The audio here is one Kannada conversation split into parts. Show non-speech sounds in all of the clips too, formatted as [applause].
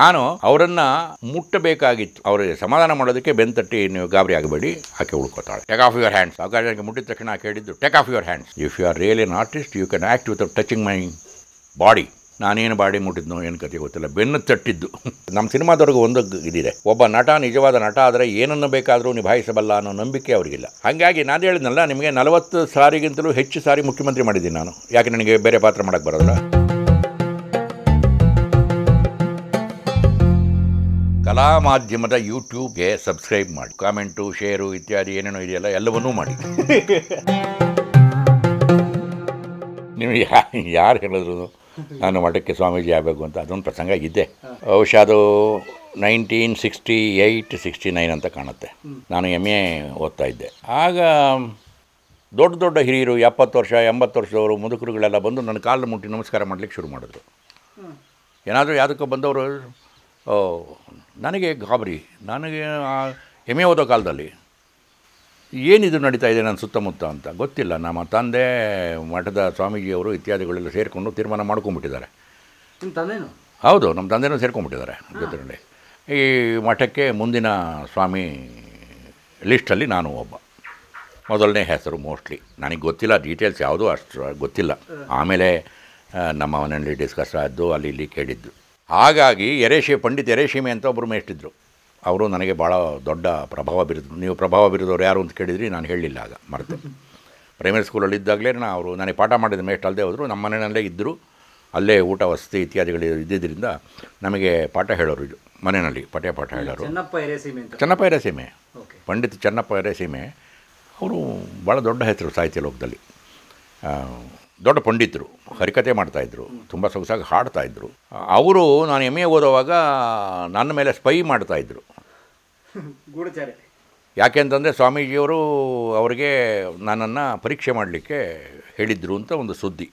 ನಾನು ಅವರನ್ನು ಮುಟ್ಟಬೇಕಾಗಿತ್ತು ಅವರಿಗೆ ಸಮಾಧಾನ ಮಾಡೋದಕ್ಕೆ ತಟ್ಟಿ ನೀವು ಗಾಬರಿ ಆಗಬೇಡಿ ಆಕೆ ಉಳ್ಕೊತಾಳೆ ಟೇಕ್ ಆಫ್ ಯುವರ್ ಹ್ಯಾಂಡ್ಸ್ ಅವಕಾಶಕ್ಕೆ ಮುಟ್ಟಿದ ತಕ್ಷಣ ಆಕೆ ಹೇಳಿದ್ದು take off your hands if you are real an artist you can act without touching my body ನಾನೇನು ಬಾಡಿ ಮುಟ್ಟಿದ್ನೋ ಏನು ಕತೆ ಗೊತ್ತಿಲ್ಲ ಬೆನ್ನು ತಟ್ಟಿದ್ದು [laughs] ನಮ್ಮ ಸಿನಿಮಾದವ್ರಿಗೆ ಒಂದು ಇದಿದೆ ಒಬ್ಬ ನಟ ನಿಜವಾದ ನಟ ಆದರೆ ಏನನ್ನು ಬೇಕಾದರೂ ನಿಭಾಯಿಸಬಲ್ಲ ಅನ್ನೋ ನಂಬಿಕೆ ಅವರಿಗಿಲ್ಲ ಹಾಗಾಗಿ ನಾನು ಹೇಳಿದ್ನಲ್ಲ ನಿಮಗೆ ನಲವತ್ತು ಸಾರಿಗಿಂತಲೂ ಹೆಚ್ಚು ಸಾರಿ ಮುಖ್ಯಮಂತ್ರಿ ಮಾಡಿದ್ದೀನಿ ನಾನು ಯಾಕೆ ನನಗೆ ಬೇರೆ ಪಾತ್ರ ಮಾಡೋಕ್ಕೆ ಬರೋದಿಲ್ಲ ಕಲಾ ಮಾಧ್ಯಮದ ಯೂಟ್ಯೂಬ್ಗೆ ಸಬ್ಸ್ಕ್ರೈಬ್ ಮಾಡಿ ಕಾಮೆಂಟು ಶೇರು ಇತ್ಯಾದಿ ಏನೇನೋ ಇದೆಯಲ್ಲ ಎಲ್ಲವನ್ನೂ ಮಾಡಿ [laughs] ನಿಮಗೆ ಯಾರು ಹೇಳಿದ್ರು ನಾನು ಮಠಕ್ಕೆ ಸ್ವಾಮೀಜಿ ಆಗಬೇಕು ಅಂತ ಅದೊಂದು ಪ್ರಸಂಗ ಇದ್ದೆ ಬಹುಶಃ ಅದು nineteen sixty eight sixty nine ಅಂತ ಕಾಣುತ್ತೆ ನಾನು ಎಮ್ ಎ ಓದ್ತಾ ಇದ್ದೆ ಆಗ ದೊಡ್ಡ ದೊಡ್ಡ ಹಿರಿಯರು ಎಪ್ಪತ್ತು ವರ್ಷ ಎಂಬತ್ತು ವರ್ಷದವರು ಮುದುಕರುಗಳೆಲ್ಲ ಬಂದು ನನ್ನ ಕಾಲು ಮುಟ್ಟಿ ನಮಸ್ಕಾರ ಮಾಡಲಿಕ್ಕೆ ಶುರು ಮಾಡಿದ್ರು ಏನಾದರೂ ಯಾವುದಕ್ಕೂ ಬಂದವರು ನನಗೆ ಗಾಬರಿ ನನಗೆ ಹೆಮ್ಮೆ ಓದೋ ಕಾಲದಲ್ಲಿ ಏನಿದು ನಡೀತಾ ಇದೆ ನನ್ನ ಸುತ್ತಮುತ್ತ ಅಂತ ಗೊತ್ತಿಲ್ಲ ನಮ್ಮ ತಂದೆ ಮಠದ ಸ್ವಾಮೀಜಿಯವರು ಇತ್ಯಾದಿಗಳೆಲ್ಲ ಸೇರಿಕೊಂಡು ತೀರ್ಮಾನ ಮಾಡ್ಕೊಂಡ್ಬಿಟ್ಟಿದ್ದಾರೆ ಹೌದು ನಮ್ಮ ತಂದೆನೂ ಸೇರ್ಕೊಂಡ್ಬಿಟ್ಟಿದ್ದಾರೆ ಜೊತೆಯಲ್ಲಿ ಈ ಮಠಕ್ಕೆ ಮುಂದಿನ ಸ್ವಾಮಿ ಲಿಸ್ಟಲ್ಲಿ ನಾನು ಒಬ್ಬ ಮೊದಲನೇ ಹೆಸರು ಮೋಸ್ಟ್ಲಿ ನನಗೆ ಗೊತ್ತಿಲ್ಲ ಡೀಟೇಲ್ಸ್ ಯಾವುದೂ ಅಷ್ಟು ಗೊತ್ತಿಲ್ಲ ಆಮೇಲೆ ನಮ್ಮ ಮನೆಯಲ್ಲಿ ಡಿಸ್ಕಸ್ ಆದ್ದು ಅಲ್ಲಿ ಇಲ್ಲಿ ಕೇಳಿದ್ದು ಹಾಗಾಗಿ ಎರೇಶಿ ಪಂಡಿತ್ ಎರೇಶಿಮೆ ಅಂತ ಒಬ್ಬರು ಮೇಷ್ಟಿದ್ರು ಅವರು ನನಗೆ ಭಾಳ ದೊಡ್ಡ ಪ್ರಭಾವ ಬೀರಿದ್ರು ನೀವು ಪ್ರಭಾವ ಬೀರಿದವರು ಯಾರು ಅಂತ ಕೇಳಿದ್ರಿ ನಾನು ಹೇಳಲಿಲ್ಲ ಆಗ ಮರೆತೆ ಪ್ರೈಮರಿ ಸ್ಕೂಲಲ್ಲಿ ಇದ್ದಾಗಲೇ ನಾನು ಅವರು ನನಗೆ ಪಾಠ ಮಾಡಿದ ಮೇಷ್ಟ್ ಅಲ್ಲದೆ ಹೋದರು ನಮ್ಮ ಮನೆಯಲ್ಲೇ ಇದ್ದರು ಅಲ್ಲೇ ಊಟ ವಸತಿ ಇತ್ಯಾದಿಗಳು ಇದ್ದಿದ್ದರಿಂದ ನಮಗೆ ಪಾಠ ಹೇಳೋರು ಇದು ಮನೆಯಲ್ಲಿ ಪಠ್ಯ ಪಾಠ ಹೇಳೋರು ಚೆನ್ನಪ್ಪ ಎರೆಸೀಮೆ ಪಂಡಿತ್ ಚೆನ್ನಪ್ಪ ಎರೆಸೀಮೆ ಅವರು ಭಾಳ ದೊಡ್ಡ ಹೆಸರು ಸಾಹಿತ್ಯ ಲೋಕದಲ್ಲಿ ದೊಡ್ಡ ಪಂಡಿತರು ಹರಿಕತೆ ಮಾಡ್ತಾಯಿದ್ರು ತುಂಬ ಸೊಗಸಾಗಿ ಹಾಡ್ತಾಯಿದ್ರು ಅವರು ನಾನು ಎಮ್ ಎ ಓದೋವಾಗ ನನ್ನ ಮೇಲೆ ಸ್ಪೈ ಮಾಡ್ತಾಯಿದ್ರು ಯಾಕೆಂತಂದರೆ ಸ್ವಾಮೀಜಿಯವರು ಅವರಿಗೆ ನನ್ನನ್ನು ಪರೀಕ್ಷೆ ಮಾಡಲಿಕ್ಕೆ ಹೇಳಿದ್ರು ಅಂತ ಒಂದು ಸುದ್ದಿ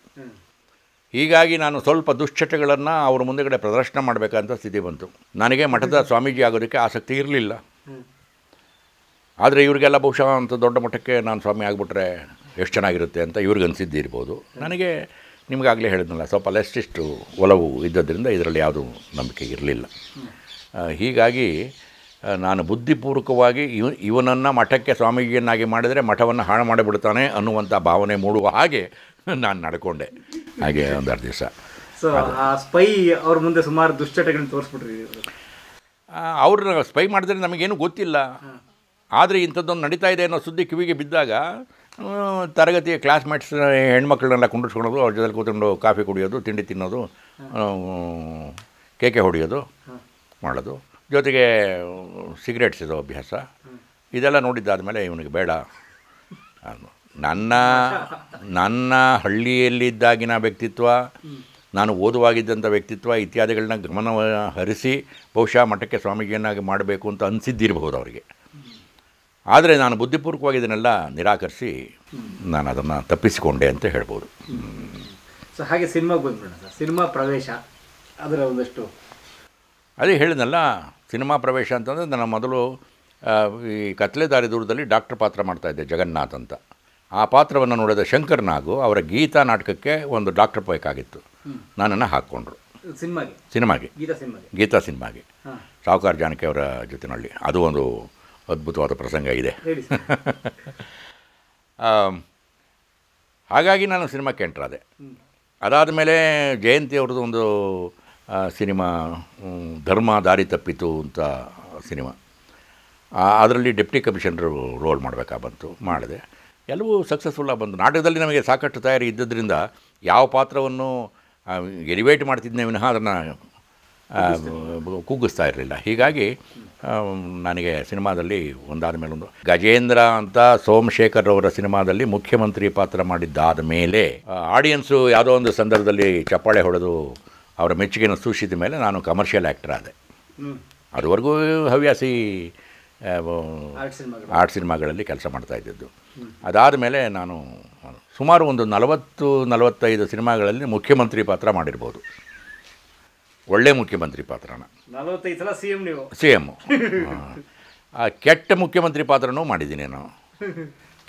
ಹೀಗಾಗಿ ನಾನು ಸ್ವಲ್ಪ ದುಶ್ಚಟಗಳನ್ನು ಅವ್ರ ಮುಂದೆಗಡೆ ಪ್ರದರ್ಶನ ಮಾಡಬೇಕಂತ ಸ್ಥಿತಿ ಬಂತು ನನಗೆ ಮಠದ ಸ್ವಾಮೀಜಿ ಆಗೋದಕ್ಕೆ ಆಸಕ್ತಿ ಇರಲಿಲ್ಲ ಆದರೆ ಇವರಿಗೆಲ್ಲ ಬಹುಶಃ ಅಂತ ದೊಡ್ಡ ಮಠಕ್ಕೆ ನಾನು ಸ್ವಾಮಿ ಆಗಿಬಿಟ್ರೆ ಎಷ್ಟು ಚೆನ್ನಾಗಿರುತ್ತೆ ಅಂತ ಇವ್ರಿಗೆ ಅನಿಸಿದ್ದಿರ್ಬೋದು ನನಗೆ ನಿಮಗಾಗಲೇ ಹೇಳಿದ್ನಲ್ಲ ಸ್ವಲ್ಪ ಲೆಸ್ಟಿಷ್ಟು ಒಲವು ಇದ್ದದ್ರಿಂದ ಇದರಲ್ಲಿ ಯಾವುದೂ ನಂಬಿಕೆ ಇರಲಿಲ್ಲ ಹೀಗಾಗಿ ನಾನು ಬುದ್ಧಿಪೂರ್ವಕವಾಗಿ ಇವ ಇವನನ್ನು ಮಠಕ್ಕೆ ಸ್ವಾಮೀಜಿಯನ್ನಾಗಿ ಮಾಡಿದರೆ ಮಠವನ್ನು ಹಾಳು ಮಾಡಿಬಿಡ್ತಾನೆ ಅನ್ನುವಂಥ ಭಾವನೆ ಮೂಡುವ ಹಾಗೆ ನಾನು ನಡ್ಕೊಂಡೆ ಹಾಗೆ ಒಂದು ಎರಡು ದಿವಸ ಸೊ ಸ್ಪೈ ಅವ್ರ ಮುಂದೆ ಸುಮಾರು ದುಶ್ಚಟಗಳನ್ನು ತೋರಿಸ್ಬಿಟ್ರಿ ಅವ್ರನ್ನ ಸ್ಪೈ ಮಾಡಿದ್ರೆ ನಮಗೇನು ಗೊತ್ತಿಲ್ಲ ಆದರೆ ಇಂಥದ್ದೊಂದು ನಡೀತಾ ಇದೆ ಅನ್ನೋ ಸುದ್ದಿ ಕಿವಿಗೆ ಬಿದ್ದಾಗ ತರಗತಿಯ ಕ್ಲಾಸ್ಮೇಟ್ಸ್ ಹೆಣ್ಮಕ್ಳನ್ನೆಲ್ಲ ಕುಂಡಿಸ್ಕೊಳ್ಳೋದು ಅವ್ರ ಜೊತೆ ಕೂತ್ಕೊಂಡು ಕಾಫಿ ಕುಡಿಯೋದು ತಿಂಡಿ ತಿನ್ನೋದು ಕೇಕೆ ಹೊಡೆಯೋದು ಮಾಡೋದು ಜೊತೆಗೆ ಸಿಗರೇಟ್ಸ್ ಇದು ಅಭ್ಯಾಸ ಇದೆಲ್ಲ ನೋಡಿದ್ದಾದಮೇಲೆ ಇವನಿಗೆ ಬೇಡ ನನ್ನ ನನ್ನ ಹಳ್ಳಿಯಲ್ಲಿದ್ದಾಗಿನ ವ್ಯಕ್ತಿತ್ವ ನಾನು ಓದುವಾಗಿದ್ದಂಥ ವ್ಯಕ್ತಿತ್ವ ಇತ್ಯಾದಿಗಳನ್ನ ಗಮನ ಹರಿಸಿ ಬಹುಶಃ ಮಠಕ್ಕೆ ಸ್ವಾಮೀಜಿಯನ್ನಾಗಿ ಮಾಡಬೇಕು ಅಂತ ಅನಿಸಿದ್ದಿರಬಹುದು ಅವರಿಗೆ ಆದರೆ ನಾನು ಬುದ್ಧಿಪೂರ್ವಕವಾಗಿ ಇದನ್ನೆಲ್ಲ ನಿರಾಕರಿಸಿ ನಾನು ಅದನ್ನು ತಪ್ಪಿಸಿಕೊಂಡೆ ಅಂತ ಹೇಳ್ಬೋದು ಸೊ ಹಾಗೆ ಸಿನಿಮಾಗೆ ಬಂದ್ಬಿಡೋಣ ಸರ್ ಸಿನಿಮಾ ಪ್ರವೇಶ ಅದರ ಒಂದಷ್ಟು ಅದೇ ಹೇಳಿದ್ನಲ್ಲ ಸಿನಿಮಾ ಪ್ರವೇಶ ಅಂತಂದರೆ ನನ್ನ ಮೊದಲು ಈ ಕತ್ಲೆ ದಾರಿ ದೂರದಲ್ಲಿ ಡಾಕ್ಟರ್ ಪಾತ್ರ ಮಾಡ್ತಾಯಿದ್ದೆ ಜಗನ್ನಾಥ್ ಅಂತ ಆ ಪಾತ್ರವನ್ನು ನೋಡಿದ ಶಂಕರ್ನಾಗು ಅವರ ಗೀತಾ ನಾಟಕಕ್ಕೆ ಒಂದು ಡಾಕ್ಟರ್ ಬೇಕಾಗಿತ್ತು ನನ್ನನ್ನು ಹಾಕ್ಕೊಂಡ್ರು ಸಿನಿಮಾಗೆ ಸಿನಿಮಾಗೆ ಗೀತಾ ಸಿನಿಮಾಗೆ ಗೀತಾ ಸಿನಿಮಾಗೆ ಸಾಹುಕಾರ್ ಜಾನಕಿ ಅವರ ಜೊತೆಯಲ್ಲಿ ಅದು ಒಂದು ಅದ್ಭುತವಾದ ಪ್ರಸಂಗ ಇದೆ [laughs] ಹಾಗಾಗಿ ನಾನು ಸಿನಿಮಾಕ್ಕೆ ಎಂಟ್ರಾದೆ ಅದಾದ ಮೇಲೆ ಜಯಂತಿ ಅವ್ರದ್ದು ಒಂದು ಸಿನಿಮಾ ಧರ್ಮ ದಾರಿ ತಪ್ಪಿತು ಅಂತ ಸಿನಿಮಾ ಅದರಲ್ಲಿ ಡೆಪ್ಟಿ ಕಮಿಷನರ್ ರೋಲ್ ಮಾಡಬೇಕಾ ಬಂತು ಮಾಡಿದೆ ಎಲ್ಲವೂ ಸಕ್ಸಸ್ಫುಲ್ಲಾಗಿ ಬಂತು ನಾಟಕದಲ್ಲಿ ನಮಗೆ ಸಾಕಷ್ಟು ತಯಾರಿ ಇದ್ದದರಿಂದ ಯಾವ ಪಾತ್ರವನ್ನು ಎಲಿವೇಟ್ ಮಾಡ್ತಿದ್ದೆ ವಿನಃ ಅದನ್ನು ಕುಗ್ಗಿಸ್ತಾ ಇರಲಿಲ್ಲ ಹೀಗಾಗಿ ನನಗೆ ಸಿನಿಮಾದಲ್ಲಿ ಒಂದಾದ ಒಂದು ಗಜೇಂದ್ರ ಅಂತ ಸೋಮಶೇಖರ್ ಅವರ ಸಿನಿಮಾದಲ್ಲಿ ಮುಖ್ಯಮಂತ್ರಿ ಪಾತ್ರ ಮಾಡಿದ್ದಾದ ಮೇಲೆ ಆಡಿಯನ್ಸು ಯಾವುದೋ ಒಂದು ಸಂದರ್ಭದಲ್ಲಿ ಚಪ್ಪಾಳೆ ಹೊಡೆದು ಅವರ ಮೆಚ್ಚುಗೆನ ಸೂಚಿಸಿದ ಮೇಲೆ ನಾನು ಕಮರ್ಷಿಯಲ್ ಆ್ಯಕ್ಟರ್ ಆದೆ ಅದುವರೆಗೂ ಹವ್ಯಾಸಿ ಆರ್ಟ್ ಸಿನಿಮಾಗಳಲ್ಲಿ ಕೆಲಸ ಮಾಡ್ತಾ ಇದ್ದದ್ದು ಅದಾದ ಮೇಲೆ ನಾನು ಸುಮಾರು ಒಂದು ನಲವತ್ತು ನಲವತ್ತೈದು ಸಿನಿಮಾಗಳಲ್ಲಿ ಮುಖ್ಯಮಂತ್ರಿ ಪಾತ್ರ ಮಾಡಿರ್ಬೋದು ಒಳ್ಳೆ ಮುಖ್ಯಮಂತ್ರಿ ಪಾತ್ರನ ಸಲ ಸಿ ಎಮ್ ನೀವು ಸಿ ಎಮ್ಮು ಆ ಕೆಟ್ಟ ಮುಖ್ಯಮಂತ್ರಿ ಪಾತ್ರನೂ ಮಾಡಿದ್ದೀನಿ ನಾನು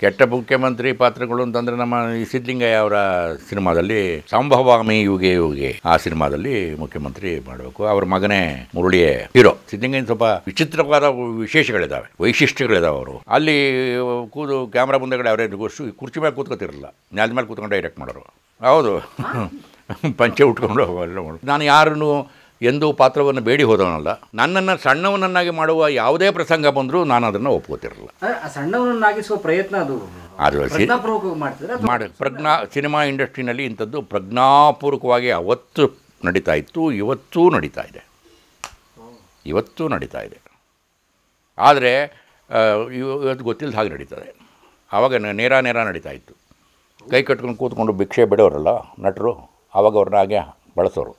ಕೆಟ್ಟ ಮುಖ್ಯಮಂತ್ರಿ ಪಾತ್ರಗಳು ಅಂತಂದರೆ ನಮ್ಮ ಈ ಸಿದ್ಧಲಿಂಗಯ್ಯ ಅವರ ಸಿನಿಮಾದಲ್ಲಿ ಸಂಭವಾಮಿ ಯುಗೆ ಯುಗೆ ಆ ಸಿನಿಮಾದಲ್ಲಿ ಮುಖ್ಯಮಂತ್ರಿ ಮಾಡಬೇಕು ಅವ್ರ ಮಗನೇ ಮುರುಳಿಯೇ ಹೀರೋ ಸಿದ್ಧಲಿಂಗಯ್ಯನ ಸ್ವಲ್ಪ ವಿಚಿತ್ರವಾದ ವಿಶೇಷಗಳಿದ್ದಾವೆ ವೈಶಿಷ್ಟ್ಯಗಳಿದಾವೆ ಅವರು ಅಲ್ಲಿ ಕೂದು ಕ್ಯಾಮ್ರಾ ಮುಂದೆಗಡೆ ಅವರೇ ಕುರ್ಚಿ ಮೇಲೆ ಕೂತ್ಕೋತಿರಲ್ಲ ನೆಲದ ಮೇಲೆ ಕೂತ್ಕೊಂಡು ಡೈರೆಕ್ಟ್ ಮಾಡೋರು ಹೌದು ಪಂಚೆ ಉಟ್ಕೊಂಡು ಹೋಗಲ್ಲ ನಾನು ಯಾರನ್ನು ಎಂದು ಪಾತ್ರವನ್ನು ಬೇಡಿ ಹೋದವನಲ್ಲ ನನ್ನನ್ನು ಸಣ್ಣವನನ್ನಾಗಿ ಮಾಡುವ ಯಾವುದೇ ಪ್ರಸಂಗ ಬಂದರೂ ನಾನು ಅದನ್ನು ಒಪ್ಕೋತಿರಲ್ಲ ಸಣ್ಣವನನ್ನಾಗಿಸುವ ಪ್ರಯತ್ನ ಅದು ಅದು ಮಾಡಿ ಪ್ರಜ್ಞಾ ಸಿನಿಮಾ ಇಂಡಸ್ಟ್ರಿನಲ್ಲಿ ಇಂಥದ್ದು ಪ್ರಜ್ಞಾಪೂರ್ವಕವಾಗಿ ಅವತ್ತು ನಡೀತಾ ಇತ್ತು ಇವತ್ತೂ ನಡೀತಾ ಇದೆ ಇವತ್ತೂ ನಡೀತಾ ಇದೆ ಆದರೆ ಇವತ್ತು ಗೊತ್ತಿಲ್ಲದ ಹಾಗೆ ನಡೀತದೆ ಆವಾಗ ನೇರ ನೇರ ನಡೀತಾ ಇತ್ತು ಕೈ ಕಟ್ಕೊಂಡು ಕೂತ್ಕೊಂಡು ಭಿಕ್ಷೆ ಬಿಡೋರಲ್ಲ ನಟರು ಆವಾಗ ಅವ್ರನ್ನ ಹಾಗೆ ಬಳಸೋರು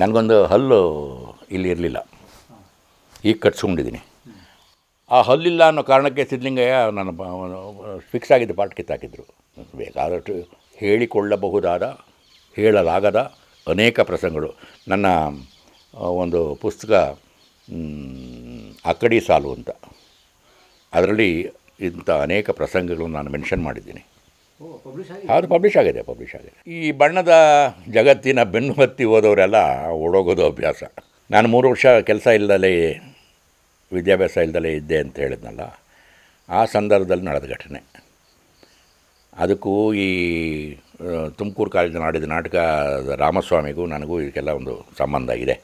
ನನಗೊಂದು ಹಲ್ಲು ಇಲ್ಲಿ ಇರಲಿಲ್ಲ ಈಗ ಕಟ್ಸ್ಕೊಂಡಿದ್ದೀನಿ ಆ ಹಲ್ಲಿಲ್ಲ ಅನ್ನೋ ಕಾರಣಕ್ಕೆ ಸಿದ್ಧಲಿಂಗಯ್ಯ ನಾನು ಫಿಕ್ಸ್ ಆಗಿದ್ದ ಪಾಟ್ ಕಿತ್ತಾಕಿದ್ರು ಬೇಕಾದಷ್ಟು ಹೇಳಿಕೊಳ್ಳಬಹುದಾದ ಹೇಳಲಾಗದ ಅನೇಕ ಪ್ರಸಂಗಗಳು ನನ್ನ ಒಂದು ಪುಸ್ತಕ ಅಕ್ಕಡಿ ಸಾಲು ಅಂತ ಅದರಲ್ಲಿ ಇಂಥ ಅನೇಕ ಪ್ರಸಂಗಗಳು ನಾನು ಮೆನ್ಷನ್ ಮಾಡಿದ್ದೀನಿ ಅದು ಪಬ್ಲಿಷ್ ಆಗಿದೆ ಪಬ್ಲಿಷ್ ಆಗಿದೆ ಈ ಬಣ್ಣದ ಜಗತ್ತಿನ ಬೆನ್ನು ಹತ್ತಿ ಹೋದವರೆಲ್ಲ ಓಡೋಗೋದು ಅಭ್ಯಾಸ ನಾನು ಮೂರು ವರ್ಷ ಕೆಲಸ ಇಲ್ಲದಲೇ ವಿದ್ಯಾಭ್ಯಾಸ ಇಲ್ಲದಲೇ ಇದ್ದೆ ಅಂತ ಹೇಳಿದ್ನಲ್ಲ ಆ ಸಂದರ್ಭದಲ್ಲಿ ನಡೆದ ಘಟನೆ ಅದಕ್ಕೂ ಈ ತುಮಕೂರು ಕಾಲೇಜಿನ ಆಡಿದ ನಾಟಕ ರಾಮಸ್ವಾಮಿಗೂ ನನಗೂ ಇದಕ್ಕೆಲ್ಲ ಒಂದು ಸಂಬಂಧ ಇದೆ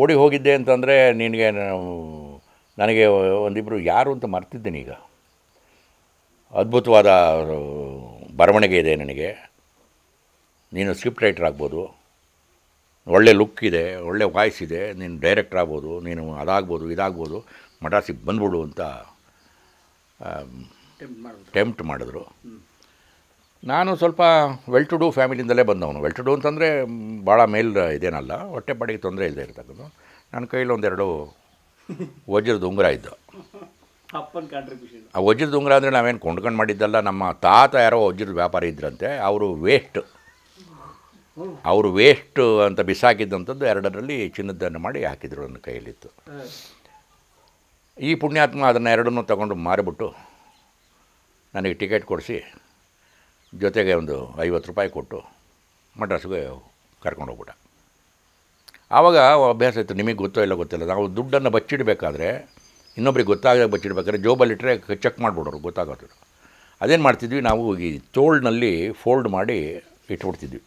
ಓಡಿ ಹೋಗಿದ್ದೆ ಅಂತಂದರೆ ನಿನಗೆ ನನಗೆ ಒಂದಿಬ್ಬರು ಯಾರು ಅಂತ ಮರ್ತಿದ್ದೀನಿ ಈಗ ಅದ್ಭುತವಾದ ಬರವಣಿಗೆ ಇದೆ ನನಗೆ ನೀನು ಸ್ಕ್ರಿಪ್ಟ್ ರೈಟರ್ ಆಗ್ಬೋದು ಒಳ್ಳೆ ಲುಕ್ ಇದೆ ಒಳ್ಳೆ ವಾಯ್ಸ್ ಇದೆ ನೀನು ಡೈರೆಕ್ಟರ್ ಆಗ್ಬೋದು ನೀನು ಅದಾಗ್ಬೋದು ಇದಾಗ್ಬೋದು ಮಟಾಸಿಗೆ ಬಂದ್ಬಿಡು ಅಂತ ಟೆಂಪ್ಟ್ ಮಾಡಿದ್ರು ನಾನು ಸ್ವಲ್ಪ ವೆಲ್ ಟು ಡೂ ಫ್ಯಾಮಿಲಿಯಿಂದಲೇ ಬಂದವನು ವೆಲ್ ಟು ಡೂ ಅಂತಂದರೆ ಭಾಳ ಮೇಲ್ ಇದೇನಲ್ಲ ಹೊಟ್ಟೆ ಪಾಡಿಗೆ ತೊಂದರೆ ಇಲ್ಲದೆ ಇರ್ತಕ್ಕಂಥ ನನ್ನ ಕೈಯಲ್ಲಿ ಒಂದೆರಡು [laughs] ವಜ್ರದ ಉಂಗುರ ಇದ್ದ ಆ ವಜ್ರದ ಉಂಗುರ ಅಂದರೆ ನಾವೇನು ಕೊಂಡ್ಕೊಂಡು ಮಾಡಿದ್ದಲ್ಲ ನಮ್ಮ ತಾತ ಯಾರೋ ವಜ್ರದ ವ್ಯಾಪಾರಿ ಇದ್ರಂತೆ ಅವರು ವೇಸ್ಟ್ ಅವರು ವೇಸ್ಟ್ ಅಂತ ಬಿಸಾಕಿದ್ದಂಥದ್ದು ಎರಡರಲ್ಲಿ ಚಿನ್ನದನ್ನು ಮಾಡಿ ಹಾಕಿದ್ರು ನನ್ನ ಕೈಯಲ್ಲಿತ್ತು ಈ ಪುಣ್ಯಾತ್ಮ ಅದನ್ನು ಎರಡನ್ನೂ ತಗೊಂಡು ಮಾರಿಬಿಟ್ಟು ನನಗೆ ಟಿಕೆಟ್ ಕೊಡಿಸಿ ಜೊತೆಗೆ ಒಂದು ಐವತ್ತು ರೂಪಾಯಿ ಕೊಟ್ಟು ಮಡ್ರಾಸ್ಗೆ ಕರ್ಕೊಂಡು ಹೋಗ್ಬಿಟ್ಟ ಆವಾಗ ಅಭ್ಯಾಸ ಇತ್ತು ನಿಮಗೆ ಗೊತ್ತೋ ಇಲ್ಲ ಗೊತ್ತಿಲ್ಲ ನಾವು ದುಡ್ಡನ್ನು ಬಚ್ಚಿಡಬೇಕಾದ್ರೆ ಇನ್ನೊಬ್ರಿಗೆ ಗೊತ್ತಾಗದಾಗ ಬಚ್ಚಿಡ್ಬೇಕಾದ್ರೆ ಇಟ್ಟರೆ ಚೆಕ್ ಮಾಡಿಬಿಡೋರು ಗೊತ್ತಾಗೋದು ಅದೇನು ಮಾಡ್ತಿದ್ವಿ ನಾವು ಈ ತೋಳ್ನಲ್ಲಿ ಫೋಲ್ಡ್ ಮಾಡಿ ಇಟ್ಬಿಡ್ತಿದ್ವಿ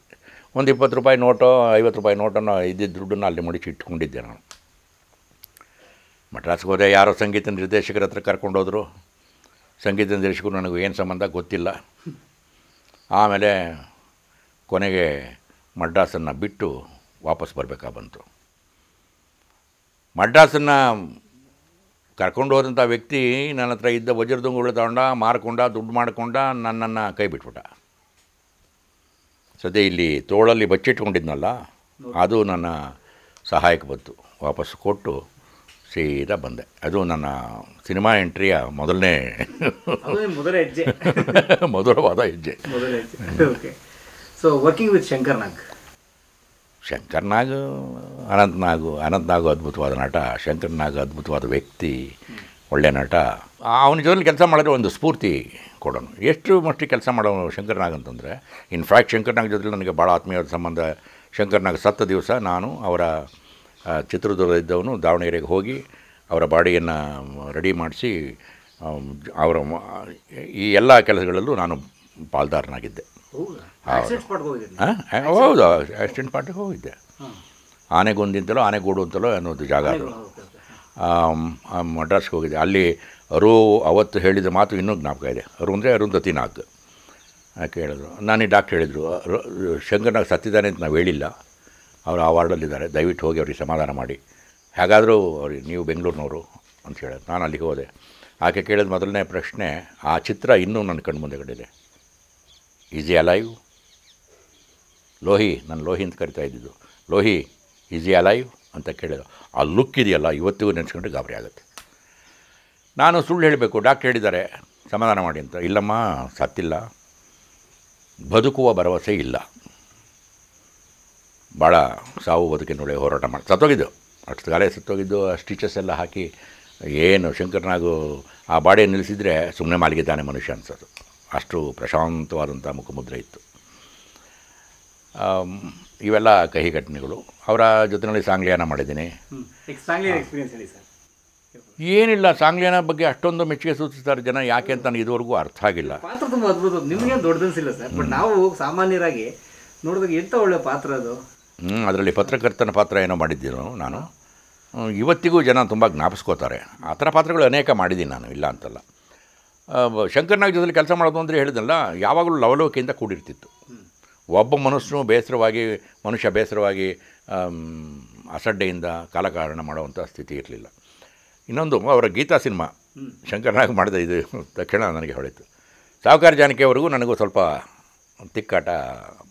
ಒಂದು ಇಪ್ಪತ್ತು ರೂಪಾಯಿ ನೋಟೋ ಐವತ್ತು ರೂಪಾಯಿ ನೋಟನ್ನು ಇದ್ದಿದ್ದ ದುಡ್ಡನ್ನು ಅಲ್ಲಿ ಮುಡಿಸಿ ಇಟ್ಕೊಂಡಿದ್ದೆ ನಾನು ಮಡ್ರಾಸ್ಗೆ ಹೋದೆ ಯಾರೋ ಸಂಗೀತ ನಿರ್ದೇಶಕರ ಹತ್ರ ಕರ್ಕೊಂಡೋದ್ರು ಸಂಗೀತ ನಿರ್ದೇಶಕರು ನನಗೆ ಏನು ಸಂಬಂಧ ಗೊತ್ತಿಲ್ಲ ಆಮೇಲೆ ಕೊನೆಗೆ ಮಡ್ರಾಸನ್ನು ಬಿಟ್ಟು ವಾಪಸ್ ಬರಬೇಕಾ ಬಂತು ಮಡ್ರಾಸನ್ನು ಕರ್ಕೊಂಡು ಹೋದಂಥ ವ್ಯಕ್ತಿ ನನ್ನ ಹತ್ರ ಇದ್ದ ವಜ್ರದುಂಗುಗಳು ತಗೊಂಡ ಮಾರ್ಕೊಂಡ ದುಡ್ಡು ಮಾಡಿಕೊಂಡ ನನ್ನನ್ನು ಕೈ ಬಿಟ್ಬಿಟ್ಟ ಸದ್ಯ ಇಲ್ಲಿ ತೋಳಲ್ಲಿ ಬಚ್ಚಿಟ್ಕೊಂಡಿದ್ನಲ್ಲ ಅದು ನನ್ನ ಸಹಾಯಕ್ಕೆ ಬಂತು ವಾಪಸ್ ಕೊಟ್ಟು ಸೀದಾ ಬಂದೆ ಅದು ನನ್ನ ಸಿನಿಮಾ ಎಂಟ್ರಿಯ ಮೊದಲನೇ ಮೊದಲ ಹೆಜ್ಜೆ [laughs] ಮೊದಲವಾದ ಹೆಜ್ಜೆ so working with Shankar Shankarnag Anantnag Anantnag ಅದ್ಭುತವಾದ ನಟ ಶಂಕರ್ನಾಗ್ ಅದ್ಭುತವಾದ ವ್ಯಕ್ತಿ ಒಳ್ಳೆ ನಟ ಅವನ ಜೊತೆ ಕೆಲಸ ಮಾಡಿದ್ರೆ ಒಂದು ಸ್ಫೂರ್ತಿ ಕೊಡೋನು ಎಷ್ಟು ಮಟ್ಟಿಗೆ ಕೆಲಸ ಮಾಡೋನು ಶಂಕರ್ನಾಗ್ ಅಂತಂದರೆ ಇನ್ಫ್ಯಾಕ್ಟ್ ಶಂಕರ್ನಾಗ್ ಜೊತೆ ನನಗೆ ಭಾಳ ಆತ್ಮೀಯವಾದ ಸಂಬಂಧ ಶಂಕರ್ನಾಗ್ ಸತ್ತ ದಿವಸ ನಾನು ಅವರ ಇದ್ದವನು ದಾವಣಗೆರೆಗೆ ಹೋಗಿ ಅವರ ಬಾಡಿಯನ್ನು ರೆಡಿ ಮಾಡಿಸಿ ಅವರ ಈ ಎಲ್ಲ ಕೆಲಸಗಳಲ್ಲೂ ನಾನು ಪಾಲ್ದಾರನಾಗಿದ್ದೆ ಹೌದು ಆಕ್ಸಿಡೆಂಟ್ ಪಾರ್ಟಿಗೆ ಹೋಗಿದ್ದೆ ಆನೆಗೊಂದಿಂತಲೋ ಆನೆಗೂಡು ಅಂತಲೋ ಅನ್ನೋದು ಜಾಗ ಅದು ಮಡ್ರಾಸ್ಗೆ ಹೋಗಿದ್ದೆ ಅಲ್ಲಿ ಅರು ಅವತ್ತು ಹೇಳಿದ ಮಾತು ಇನ್ನೂ ಜ್ಞಾಪಕ ಇದೆ ಅರು ಅಂದರೆ ಅರುಂಧತಿನಾಗ್ ಕೇಳಿದ್ರು ನಾನು ಡಾಕ್ಟ್ರ್ ಹೇಳಿದರು ಶಂಕರ್ನಾಗ ಸತ್ತಿದ್ದಾನೆ ಅಂತ ನಾವು ಹೇಳಿಲ್ಲ ಅವರು ಆ ವಾರ್ಡಲ್ಲಿದ್ದಾರೆ ದಯವಿಟ್ಟು ಹೋಗಿ ಅವ್ರಿಗೆ ಸಮಾಧಾನ ಮಾಡಿ ಹೇಗಾದರೂ ಅವ್ರಿಗೆ ನೀವು ಬೆಂಗಳೂರಿನವರು ಅಂತ ಹೇಳೋದು ನಾನು ಅಲ್ಲಿಗೆ ಹೋದೆ ಆಕೆ ಕೇಳಿದ ಮೊದಲನೇ ಪ್ರಶ್ನೆ ಆ ಚಿತ್ರ ಇನ್ನೂ ನನ್ನ ಕಣ್ಮುಂದೆಗಡೆ ಇದೆ ಈಸಿ ಅಲೈವ್ ಲೋಹಿ ನಾನು ಲೋಹಿ ಅಂತ ಕರಿತಾ ಇದ್ದಿದ್ದು ಲೋಹಿ ಈಸಿ ಅಲೈವ್ ಅಂತ ಕೇಳಿದ್ರು ಆ ಲುಕ್ ಇದೆಯಲ್ಲ ಇವತ್ತಿಗೂ ನೆನೆಸ್ಕೊಂಡ್ರೆ ಗಾಬರಿ ಆಗುತ್ತೆ ನಾನು ಸುಳ್ಳು ಹೇಳಬೇಕು ಡಾಕ್ಟ್ರ್ ಹೇಳಿದ್ದಾರೆ ಸಮಾಧಾನ ಮಾಡಿ ಅಂತ ಇಲ್ಲಮ್ಮ ಸತ್ತಿಲ್ಲ ಬದುಕುವ ಭರವಸೆ ಇಲ್ಲ ಭಾಳ ಸಾವು ಬದುಕಿನೊಳಗೆ ಹೋರಾಟ ಮಾಡಿ ಸತ್ತೋಗಿದ್ದು ಅಷ್ಟು ಗಾಲೆ ಸತ್ತೋಗಿದ್ದು ಸ್ಟಿಚಸ್ ಎಲ್ಲ ಹಾಕಿ ಏನು ಶಂಕರ್ನಾಗು ಆ ಬಾಡಿಯನ್ನು ನಿಲ್ಲಿಸಿದರೆ ಸುಮ್ಮನೆ ತಾನೆ ಮನುಷ್ಯ ಅನ್ಸೋದು ಅಷ್ಟು ಪ್ರಶಾಂತವಾದಂಥ ಮುಖಮುದ್ರೆ ಇತ್ತು ಇವೆಲ್ಲ ಕಹಿ ಘಟನೆಗಳು ಅವರ ಜೊತೆಯಲ್ಲಿ ಸಾಂಗ್ಲಿಯಾನ ಮಾಡಿದ್ದೀನಿ ಏನಿಲ್ಲ ಸಾಂಗ್ಲಿಯಾನ ಬಗ್ಗೆ ಅಷ್ಟೊಂದು ಮೆಚ್ಚುಗೆ ಸೂಚಿಸ್ತಾರೆ ಜನ ಯಾಕೆ ಅಂತ ನನಗೆ ಇದುವರೆಗೂ ಅರ್ಥ ಆಗಿಲ್ಲ ಅದ್ಭುತ ನಿಮಗೆ ಸರ್ ನಾವು ಸಾಮಾನ್ಯರಾಗಿ ನೋಡಿದಾಗ ಎಂಥ ಒಳ್ಳೆ ಪಾತ್ರ ಅದು ಹ್ಞೂ ಅದರಲ್ಲಿ ಪತ್ರಕರ್ತನ ಪಾತ್ರ ಏನೋ ಮಾಡಿದ್ದೀನೋ ನಾನು ಇವತ್ತಿಗೂ ಜನ ತುಂಬ ಜ್ಞಾಪಿಸ್ಕೋತಾರೆ ಆ ಥರ ಪಾತ್ರಗಳು ಅನೇಕ ಮಾಡಿದ್ದೀನಿ ನಾನು ಇಲ್ಲ ಅಂತಲ್ಲ ಶಂಕರ್ನಾಗ್ ಜೊತೆಲಿ ಕೆಲಸ ಮಾಡೋದು ಅಂದರೆ ಹೇಳಿದಲ್ಲ ಯಾವಾಗಲೂ ಲವಲೋಕೆಯಿಂದ ಕೂಡಿರ್ತಿತ್ತು ಒಬ್ಬ ಮನುಷ್ಯನು ಬೇಸರವಾಗಿ ಮನುಷ್ಯ ಬೇಸರವಾಗಿ ಅಸಡ್ಡೆಯಿಂದ ಕಾಲಕಾರಣ ಮಾಡುವಂಥ ಸ್ಥಿತಿ ಇರಲಿಲ್ಲ ಇನ್ನೊಂದು ಅವರ ಗೀತಾ ಸಿನಿಮಾ ಶಂಕರನಾಗ್ ಮಾಡಿದ ಇದು ತಕ್ಷಣ ನನಗೆ ಹೊಳಿತು ಸಾವುಕಾರ ಜಾನಕಿಯವರೆಗೂ ನನಗೂ ಸ್ವಲ್ಪ ತಿಕ್ಕಾಟ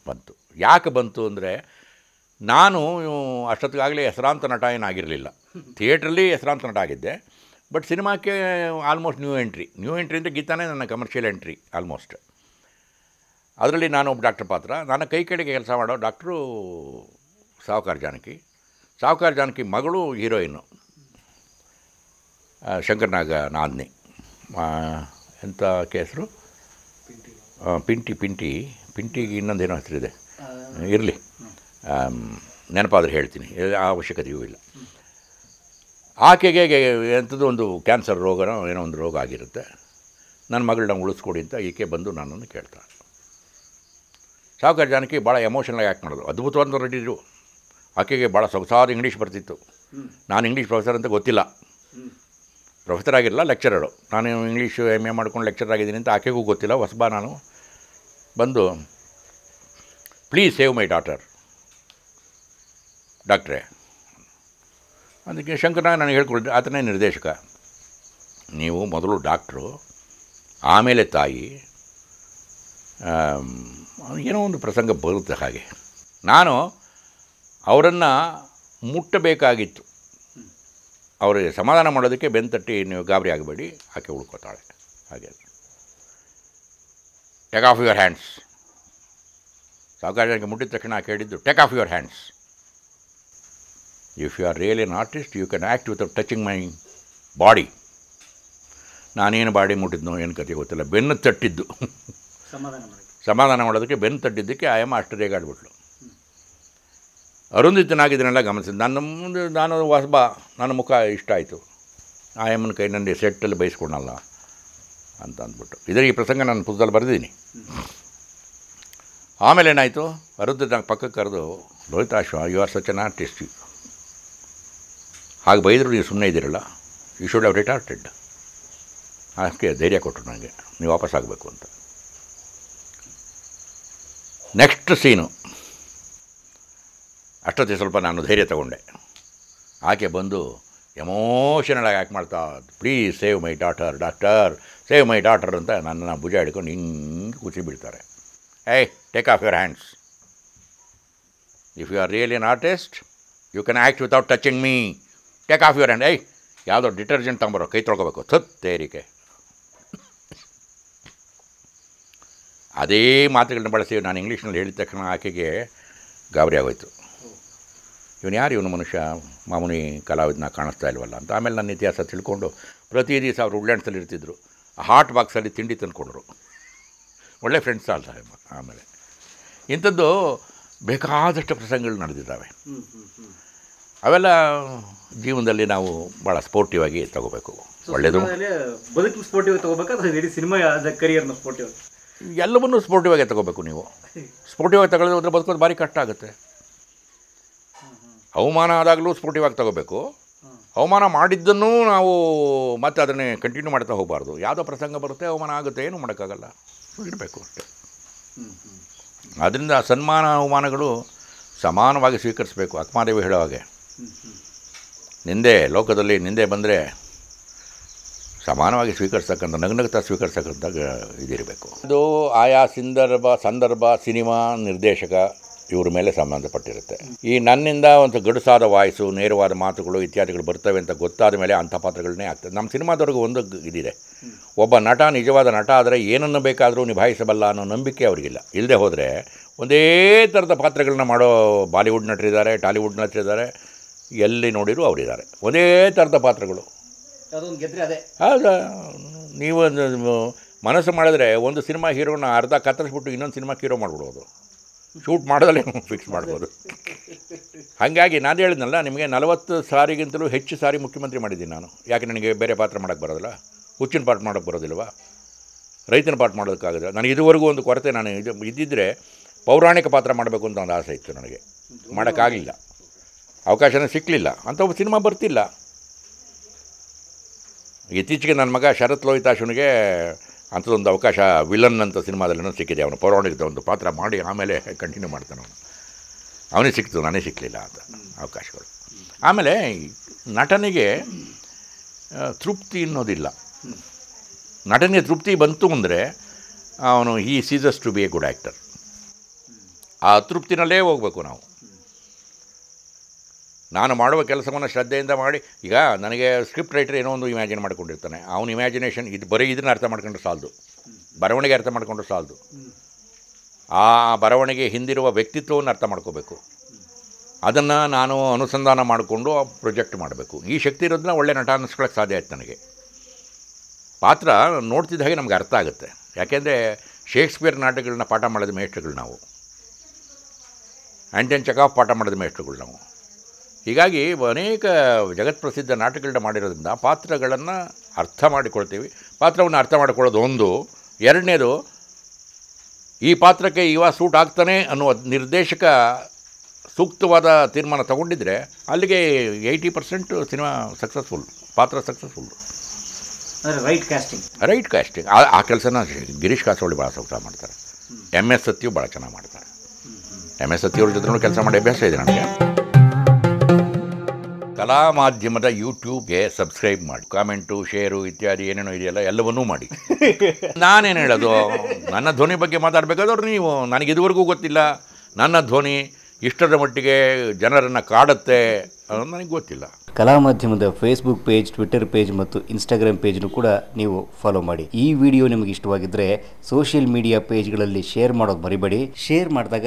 ಬಂತು ಯಾಕೆ ಬಂತು ಅಂದರೆ ನಾನು ಅಷ್ಟೊತ್ತಿಗಾಗಲೇ ಹೆಸರಾಂತ ನಟ ಏನಾಗಿರಲಿಲ್ಲ ಥಿಯೇಟ್ರಲ್ಲಿ ಹೆಸರಾಂತ ನಟ ಆಗಿದ್ದೆ ಬಟ್ ಸಿನಿಮಾಕ್ಕೆ almost new entry new entry ಅಂದರೆ ಗೀತಾನೇ ನನ್ನ ಕಮರ್ಷಿಯಲ್ ಎಂಟ್ರಿ ಆಲ್ಮೋಸ್ಟ್ ಅದರಲ್ಲಿ ನಾನು ಒಬ್ಬ ಡಾಕ್ಟರ್ ಪಾತ್ರ ನಾನು ಕೈ ಕೆಳಗೆ ಕೆಲಸ ಮಾಡೋ ಡಾಕ್ಟ್ರು ಸಾಹುಕಾರ ಜಾನಕಿ ಸಾಹುಕಾರ ಜಾನಕಿ ಮಗಳು ಹೀರೋಯಿನ್ನು ಶಂಕರ್ನಾಗ ನಾದಿನಿ ಎಂಥ ಕೇಸರು ಪಿಂಟಿ ಪಿಂಟಿ ಪಿಂಟಿಗೆ ಇನ್ನೊಂದೇನೋ ಇದೆ ಇರಲಿ ನೆನಪಾದರೆ ಹೇಳ್ತೀನಿ ಅವಶ್ಯಕತೆಯೂ ಇಲ್ಲ ಆಕೆಗೆ ಎಂಥದ್ದು ಒಂದು ಕ್ಯಾನ್ಸರ್ ರೋಗನೋ ಏನೋ ಒಂದು ರೋಗ ಆಗಿರುತ್ತೆ ನನ್ನ ಮಗಳನ್ನ ಉಳಿಸ್ಕೊಡಿ ಅಂತ ಈಕೆ ಬಂದು ನನ್ನನ್ನು ಕೇಳ್ತಾಳೆ ಸಾವುಕಾರ ಜಾನಕಿ ಭಾಳ ಎಮೋಷನಲ್ ಆ್ಯಕ್ಟ್ ಮಾಡಿದ್ರು ಅದ್ಭುತವಾದ ನಟಿದ್ರು ಆಕೆಗೆ ಭಾಳ ಸೊಗಸಾದ ಇಂಗ್ಲೀಷ್ ಬರ್ತಿತ್ತು ನಾನು ಇಂಗ್ಲೀಷ್ ಪ್ರೊಫೆಸರ್ ಅಂತ ಗೊತ್ತಿಲ್ಲ ಪ್ರೊಫೆಸರ್ ಆಗಿರಲ್ಲ ಲೆಕ್ಚರರು ನಾನು ಇಂಗ್ಲೀಷು ಎಮ್ ಎ ಮಾಡ್ಕೊಂಡು ಲೆಕ್ಚರ್ ಆಗಿದ್ದೀನಿ ಅಂತ ಆಕೆಗೂ ಗೊತ್ತಿಲ್ಲ ಹೊಸಬ ನಾನು ಬಂದು ಪ್ಲೀಸ್ ಸೇವ್ ಮೈ ಡಾಟರ್ ಡಾಕ್ಟ್ರೇ ಅದಕ್ಕೆ ಶಂಕರನಾಗ ನಾನು ಹೇಳ್ಕೊಡ್ತೀನಿ ಆತನೇ ನಿರ್ದೇಶಕ ನೀವು ಮೊದಲು ಡಾಕ್ಟ್ರು ಆಮೇಲೆ ತಾಯಿ ಏನೋ ಒಂದು ಪ್ರಸಂಗ ಬರುತ್ತೆ ಹಾಗೆ ನಾನು ಅವರನ್ನು ಮುಟ್ಟಬೇಕಾಗಿತ್ತು ಅವರಿಗೆ ಸಮಾಧಾನ ಮಾಡೋದಕ್ಕೆ ಬೆಂತಟ್ಟಿ ನೀವು ಗಾಬರಿ ಆಗಬೇಡಿ ಆಕೆ ಉಳ್ಕೋತಾಳೆ ಹಾಗೆ ಟೇಕ್ ಆಫ್ ಯುವರ್ ಹ್ಯಾಂಡ್ಸ್ ಸಾವುಕಾರರಿಗೆ ಮುಟ್ಟಿದ ತಕ್ಷಣ ಆಕೆ ಹೇಳಿದ್ದು take off your hands if you are real an artist you can act without touching my body ನಾನೇನು ಬಾಡಿ ಮುಟ್ಟಿದ್ನೋ ಏನು ಕತೆ ಗೊತ್ತಿಲ್ಲ ಬೆನ್ನು ತಟ್ಟಿದ್ದು ಸಮಾಧಾನ ಮಾಡಿ ಸಮಾಧಾನ ಮಾಡೋದಕ್ಕೆ ಬೆನ್ನು ತಟ್ಟಿದ್ದಕ್ಕೆ ಆಯಮ್ಮ ಆಶ್ಚರ್ಯಗಾಡ್ಬಿಟ್ಲು ಅರುಂಧಿತನಾಗಿದ್ದನೆಲ್ಲ ಗಮನಿಸಿದ ನನ್ನ ಮುಂದೆ ನಾನು ಹೊಸಬ ನನ್ನ ಮುಖ ಇಷ್ಟ ಆಯಿತು ಆಯಮ್ಮನ ಕೈ ನನ್ನ ಸೆಟ್ಟಲ್ಲಿ ಬಯಸ್ಕೊಳಲ್ಲ ಅಂತ ಅಂದ್ಬಿಟ್ಟು ಇದರ ಈ ಪ್ರಸಂಗ ನಾನು ಪುಸ್ತಕದಲ್ಲಿ ಬರೆದಿದ್ದೀನಿ ಆಮೇಲೆ ಏನಾಯಿತು ಅರುಂಧಿತನಾಗ ಪಕ್ಕಕ್ಕೆ ಕರೆದು Rohitashwa you are such artist ಹಾಗೆ ಬೈದರು ನೀವು ಸುಮ್ಮನೆ ಇದ್ದೀರಲ್ಲ ಯು ಶುಡ್ ಹ್ಯಾವ್ ರಿಟಾರ್ಟೆಡ್ ಅದಕ್ಕೆ ಧೈರ್ಯ ಕೊಟ್ಟರು ನನಗೆ ನೀವು ವಾಪಸ್ ಆಗಬೇಕು ಅಂತ ನೆಕ್ಸ್ಟ್ ಸೀನು ಅಷ್ಟೊತ್ತಿಗೆ ಸ್ವಲ್ಪ ನಾನು ಧೈರ್ಯ ತಗೊಂಡೆ ಆಕೆ ಬಂದು ಎಮೋಷನಲ್ ಆಗಿ ಆ್ಯಕ್ಟ್ ಮಾಡ್ತಾ please save my daughter doctor save my daughter ಅಂತ ನನ್ನನ್ನು ಭುಜ ಹಿಡ್ಕೊಂಡು ಹಿಂಗೆ ಕುಸಿ ಬಿಡ್ತಾರೆ hey take off your hands if you are really an artist you can act without touching me take off your hand hey ಯಾವುದೋ ಡಿಟರ್ಜೆಂಟ್ ತೊಗೊಂಬರೋ ಕೈ ತೊಳ್ಕೊಬೇಕು ಥತ್ ತೇರಿಕೆ ಅದೇ ಮಾತುಗಳನ್ನ ಬಳಸಿ ನಾನು ಇಂಗ್ಲೀಷ್ನಲ್ಲಿ ಹೇಳಿದ ತಕ್ಷಣ ಆಕೆಗೆ ಗಾಬರಿ ಆಗೋಯ್ತು ಇವನು ಯಾರು ಇವನು ಮನುಷ್ಯ ಮಾಮೂಲಿ ಕಲಾವಿದನ ಕಾಣಿಸ್ತಾ ಇಲ್ವಲ್ಲ ಅಂತ ಆಮೇಲೆ ನನ್ನ ಇತಿಹಾಸ ತಿಳ್ಕೊಂಡು ಪ್ರತಿ ದಿವಸ ಅವರು ಉಡ್ಲ್ಯಾಂಡ್ಸಲ್ಲಿ ಇರ್ತಿದ್ರು ಹಾಟ್ ಬಾಕ್ಸಲ್ಲಿ ತಿಂಡಿ ತಂದುಕೊಂಡ್ರು ಒಳ್ಳೆ ಫ್ರೆಂಡ್ಸ್ ಅಲ್ಲ ಆಮೇಲೆ ಇಂಥದ್ದು ಬೇಕಾದಷ್ಟು ಪ್ರಸಂಗಗಳು ನಡೆದಿದ್ದಾವೆ ಅವೆಲ್ಲ ಜೀವನದಲ್ಲಿ ನಾವು ಭಾಳ ಸ್ಪೋರ್ಟಿವ್ ಆಗಿ ತಗೋಬೇಕು ಒಳ್ಳೆಯದು ಬದುಕು ಸ್ಪೋರ್ಟಿವ್ ತಗೋಬೇಕು ಸಿನಿಮಾ ಕರಿಯರ್ನ ಸ್ಪೋರ್ಟಿವ್ ಎಲ್ಲವನ್ನೂ ಸ್ಪೋರ್ಟಿವ್ ಆಗಿ ತಗೋಬೇಕು ನೀವು ಸ್ಪೋರ್ಟಿವ್ ಆಗಿ ತಗೊಳ್ಳೋದು ಅಂದರೆ ಬದುಕೋದು ಭಾರಿ ಕಷ್ಟ ಆಗುತ್ತೆ ಅವಮಾನ ಆದಾಗಲೂ ಸ್ಪೋರ್ಟಿವ್ ಆಗಿ ತಗೋಬೇಕು ಅವಮಾನ ಮಾಡಿದ್ದನ್ನು ನಾವು ಮತ್ತೆ ಅದನ್ನೇ ಕಂಟಿನ್ಯೂ ಮಾಡ್ತಾ ಹೋಗಬಾರ್ದು ಯಾವುದೋ ಪ್ರಸಂಗ ಬರುತ್ತೆ ಅವಮಾನ ಆಗುತ್ತೆ ಏನು ಮಾಡೋಕ್ಕಾಗಲ್ಲ ಇರಬೇಕು ಅಷ್ಟೆ ಆದ್ದರಿಂದ ಸನ್ಮಾನ ಅವಮಾನಗಳು ಸಮಾನವಾಗಿ ಸ್ವೀಕರಿಸಬೇಕು ಅಕ್ಮಾದೇವಿ ಹೇಳೋ ಹಾಗೆ ನಿಂದೆ ಲೋಕದಲ್ಲಿ ನಿಂದೆ ಬಂದರೆ ಸಮಾನವಾಗಿ ಸ್ವೀಕರಿಸ್ತಕ್ಕಂಥ ನಗ್ನಗತ ಸ್ವೀಕರಿಸ್ತಕ್ಕಂಥ ಇದಿರಬೇಕು ಅದು ಆಯಾ ಸಂದರ್ಭ ಸಂದರ್ಭ ಸಿನಿಮಾ ನಿರ್ದೇಶಕ ಇವ್ರ ಮೇಲೆ ಸಂಬಂಧಪಟ್ಟಿರುತ್ತೆ ಈ ನನ್ನಿಂದ ಒಂದು ಗಡುಸಾದ ವಾಯ್ಸು ನೇರವಾದ ಮಾತುಗಳು ಇತ್ಯಾದಿಗಳು ಬರ್ತವೆ ಅಂತ ಗೊತ್ತಾದ ಮೇಲೆ ಅಂಥ ಪಾತ್ರಗಳನ್ನೇ ಆಗ್ತದೆ ನಮ್ಮ ಸಿನಿಮಾದವ್ರಿಗೆ ಒಂದು ಇದಿದೆ ಒಬ್ಬ ನಟ ನಿಜವಾದ ನಟ ಆದರೆ ಏನನ್ನು ಬೇಕಾದರೂ ನಿಭಾಯಿಸಬಲ್ಲ ಅನ್ನೋ ನಂಬಿಕೆ ಅವರಿಗಿಲ್ಲ ಇಲ್ಲದೆ ಹೋದರೆ ಒಂದೇ ಥರದ ಪಾತ್ರಗಳನ್ನ ಮಾಡೋ ಬಾಲಿವುಡ್ ನಟರಿದ್ದಾರೆ ಟಾಲಿವುಡ್ ನಟರಿದ್ದಾರೆ ಎಲ್ಲಿ ನೋಡಿದರೂ ಅವರಿದ್ದಾರೆ ಒಂದೇ ಥರದ ಪಾತ್ರಗಳು ಹೌದಾ ನೀವೊಂದು ಮನಸ್ಸು ಮಾಡಿದ್ರೆ ಒಂದು ಸಿನಿಮಾ ಹೀರೋನ ಅರ್ಧ ಕತ್ತರಿಸ್ಬಿಟ್ಟು ಇನ್ನೊಂದು ಸಿನಿಮಾ ಹೀರೋ ಮಾಡಿಬಿಡ್ಬೋದು ಶೂಟ್ ಮಾಡೋದಲ್ಲೇ ಫಿಕ್ಸ್ [laughs] ಮಾಡ್ಬೋದು ಹಾಗಾಗಿ ನಾನು ಹೇಳಿದ್ನಲ್ಲ ನಿಮಗೆ ನಲವತ್ತು ಸಾರಿಗಿಂತಲೂ ಹೆಚ್ಚು ಸಾರಿ ಮುಖ್ಯಮಂತ್ರಿ ಮಾಡಿದ್ದೀನಿ ನಾನು ಯಾಕೆ ನನಗೆ ಬೇರೆ ಪಾತ್ರ ಮಾಡೋಕ್ಕೆ ಬರೋದಿಲ್ಲ ಹುಚ್ಚಿನ ಪಾಠ ಮಾಡೋಕ್ಕೆ ಬರೋದಿಲ್ವಾ ರೈತನ ಪಾಠ ಮಾಡೋದಕ್ಕಾಗಲ್ಲ ನನಗೆ ಇದುವರೆಗೂ ಒಂದು ಕೊರತೆ ನಾನು ಇದು ಇದ್ದಿದ್ದರೆ ಪೌರಾಣಿಕ ಪಾತ್ರ ಮಾಡಬೇಕು ಅಂತ ಒಂದು ಆಸೆ ಇತ್ತು ನನಗೆ ಮಾಡೋಕ್ಕಾಗಲಿಲ್ಲ ಅವಕಾಶನೇ ಸಿಕ್ಕಲಿಲ್ಲ ಅಂತ ಒಬ್ಬ ಸಿನಿಮಾ ಬರ್ತಿಲ್ಲ ಇತ್ತೀಚೆಗೆ ನನ್ನ ಮಗ ಶರತ್ ಲೋಹಿತಾಶನಿಗೆ ಅಂಥದ್ದೊಂದು ಅವಕಾಶ ವಿಲನ್ ಅಂತ ಸಿನಿಮಾದಲ್ಲೇನೋ ಸಿಕ್ಕಿದೆ ಅವನು ಪೌರಾಣಿಕದ ಒಂದು ಪಾತ್ರ ಮಾಡಿ ಆಮೇಲೆ ಕಂಟಿನ್ಯೂ ಮಾಡ್ತಾನೆ ಅವನು ಅವನೇ ಸಿಕ್ತು ನಾನೇ ಸಿಕ್ಕಲಿಲ್ಲ ಅಂತ ಅವಕಾಶಗಳು ಆಮೇಲೆ ನಟನಿಗೆ ತೃಪ್ತಿ ಅನ್ನೋದಿಲ್ಲ ನಟನೆಗೆ ತೃಪ್ತಿ ಬಂತು ಅಂದರೆ ಅವನು ಈ ceases to be a good actor ಆ ತೃಪ್ತಿನಲ್ಲೇ ಹೋಗಬೇಕು ನಾವು ನಾನು ಮಾಡುವ ಕೆಲಸವನ್ನು ಶ್ರದ್ಧೆಯಿಂದ ಮಾಡಿ ಈಗ ನನಗೆ ಸ್ಕ್ರಿಪ್ಟ್ ರೈಟರ್ ಏನೋ ಒಂದು ಇಮ್ಯಾಜಿನ್ ಮಾಡ್ಕೊಂಡಿರ್ತಾನೆ ಅವನ ಇಮ್ಯಾಜಿನೇಷನ್ ಇದು ಬರೀ ಇದನ್ನ ಅರ್ಥ ಮಾಡ್ಕೊಂಡು ಸಾಲದು ಬರವಣಿಗೆ ಅರ್ಥ ಮಾಡಿಕೊಂಡ್ರೆ ಸಾಲದು ಆ ಬರವಣಿಗೆ ಹಿಂದಿರುವ ವ್ಯಕ್ತಿತ್ವವನ್ನು ಅರ್ಥ ಮಾಡ್ಕೋಬೇಕು ಅದನ್ನು ನಾನು ಅನುಸಂಧಾನ ಮಾಡಿಕೊಂಡು ಪ್ರೊಜೆಕ್ಟ್ ಮಾಡಬೇಕು ಈ ಶಕ್ತಿ ಇರೋದನ್ನ ಒಳ್ಳೆ ನಟ ಅನ್ನಿಸ್ಕೊಳ್ಳೋಕ್ಕೆ ಸಾಧ್ಯ ಆಯ್ತು ನನಗೆ ಪಾತ್ರ ನೋಡ್ತಿದ್ದ ಹಾಗೆ ನಮ್ಗೆ ಅರ್ಥ ಆಗುತ್ತೆ ಯಾಕೆಂದರೆ ಶೇಕ್ಸ್ಪಿಯರ್ ನಾಟಕಗಳನ್ನ ಪಾಠ ಮಾಡಿದ ಮೇಷ್ಟ್ರುಗಳು ನಾವು ಆ್ಯಂಟನ್ ಚಕಾಫ್ ಪಾಠ ಮಾಡಿದ ಮೇಷ್ಟ್ರುಗಳು ನಾವು ಹೀಗಾಗಿ ಅನೇಕ ಜಗತ್ಪ್ರಸಿದ್ಧ ನಾಟಕಗಳನ್ನ ಮಾಡಿರೋದ್ರಿಂದ ಪಾತ್ರಗಳನ್ನು ಅರ್ಥ ಮಾಡಿಕೊಳ್ತೀವಿ ಪಾತ್ರವನ್ನು ಅರ್ಥ ಮಾಡಿಕೊಳ್ಳೋದು ಒಂದು ಎರಡನೇದು ಈ ಪಾತ್ರಕ್ಕೆ ಇವಾಗ ಸೂಟ್ ಆಗ್ತಾನೆ ಅನ್ನುವ ನಿರ್ದೇಶಕ ಸೂಕ್ತವಾದ ತೀರ್ಮಾನ ತಗೊಂಡಿದ್ರೆ ಅಲ್ಲಿಗೆ ಏಯ್ಟಿ ಪರ್ಸೆಂಟ್ ಸಿನಿಮಾ ಸಕ್ಸಸ್ಫುಲ್ ಪಾತ್ರ successful right casting right casting ಆ ಕೆಲಸನ ಗಿರೀಶ್ ಕಾಸೋಳಿ ಭಾಳ ಸೂಕ್ತ ಮಾಡ್ತಾರೆ ಎಮ್ ಎಸ್ ಸತ್ಯು ಭಾಳ ಚೆನ್ನಾಗಿ ಮಾಡ್ತಾರೆ ಎಮ್ ಎಸ್ ಸತ್ಯವ್ರ ಜೊತೆ ಕೆಲಸ ಮಾಡಿ ಅಭ್ಯಾಸ ಇದೆ ನನಗೆ ಕಲಾ ಮಾಧ್ಯಮದ ಯೂಟ್ಯೂಬ್ಗೆ ಸಬ್ಸ್ಕ್ರೈಬ್ ಮಾಡಿ ಕಾಮೆಂಟು ಶೇರು ಇತ್ಯಾದಿ ಏನೇನೋ ಇದೆಯಲ್ಲ ಎಲ್ಲವನ್ನೂ ಮಾಡಿ ನಾನೇನು ಹೇಳೋದು ನನ್ನ ಧ್ವನಿ ಬಗ್ಗೆ ಮಾತಾಡಬೇಕಾದವ್ರು ನೀವು ನನಗೆ ಇದುವರೆಗೂ ಗೊತ್ತಿಲ್ಲ ನನ್ನ ಧ್ವನಿ ಇಷ್ಟರ ಮಟ್ಟಿಗೆ ಜನರನ್ನು ಕಾಡುತ್ತೆ ಅನ್ನೋದು ನನಗೆ ಗೊತ್ತಿಲ್ಲ ಕಲಾ ಮಾಧ್ಯಮದ ಫೇಸ್ಬುಕ್ ಪೇಜ್ ಟ್ವಿಟರ್ ಪೇಜ್ ಮತ್ತು ಇನ್ಸ್ಟಾಗ್ರಾಮ್ ಪೇಜ್ನು ಕೂಡ ನೀವು ಫಾಲೋ ಮಾಡಿ ಈ ವಿಡಿಯೋ ನಿಮಗೆ ಇಷ್ಟವಾಗಿದ್ದರೆ ಸೋಷಿಯಲ್ ಮೀಡಿಯಾ ಪೇಜ್ಗಳಲ್ಲಿ ಶೇರ್ ಮಾಡೋದು ಬರಿಬೇಡಿ ಶೇರ್ ಮಾಡಿದಾಗ